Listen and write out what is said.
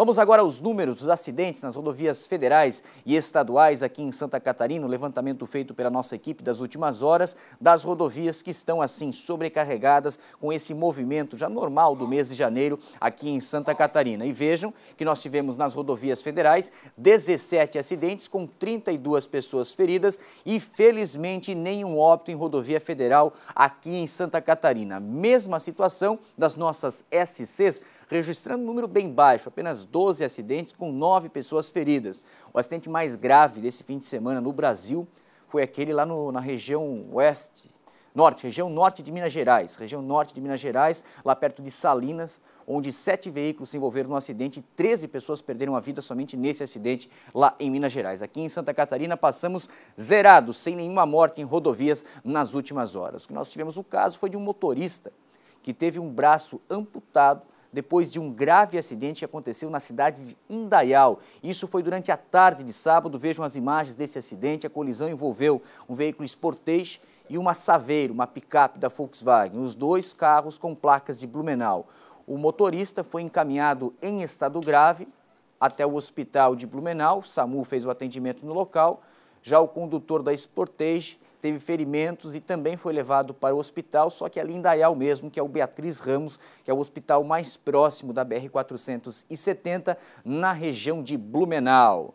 Vamos agora aos números dos acidentes nas rodovias federais e estaduais aqui em Santa Catarina. O levantamento feito pela nossa equipe das últimas horas das rodovias que estão assim sobrecarregadas com esse movimento já normal do mês de janeiro aqui em Santa Catarina. E vejam que nós tivemos nas rodovias federais 17 acidentes com 32 pessoas feridas e felizmente nenhum óbito em rodovia federal aqui em Santa Catarina. Mesma situação das nossas SCs, registrando um número bem baixo, apenas 12 acidentes, com 9 pessoas feridas. O acidente mais grave desse fim de semana no Brasil foi aquele lá no, na região oeste, norte, região norte de Minas Gerais, região norte de Minas Gerais, lá perto de Salinas, onde sete veículos se envolveram no acidente e 13 pessoas perderam a vida somente nesse acidente lá em Minas Gerais. Aqui em Santa Catarina passamos zerados, sem nenhuma morte em rodovias nas últimas horas. O que nós tivemos o caso foi de um motorista que teve um braço amputado depois de um grave acidente que aconteceu na cidade de Indaial. Isso foi durante a tarde de sábado. Vejam as imagens desse acidente. A colisão envolveu um veículo Sportage e uma Saveiro, uma picape da Volkswagen. Os dois carros com placas de Blumenau. O motorista foi encaminhado em estado grave até o hospital de Blumenau. O SAMU fez o atendimento no local. Já o condutor da Sportage teve ferimentos e também foi levado para o hospital, só que ali em Dayal mesmo, que é o Beatriz Ramos, que é o hospital mais próximo da BR-470, na região de Blumenau.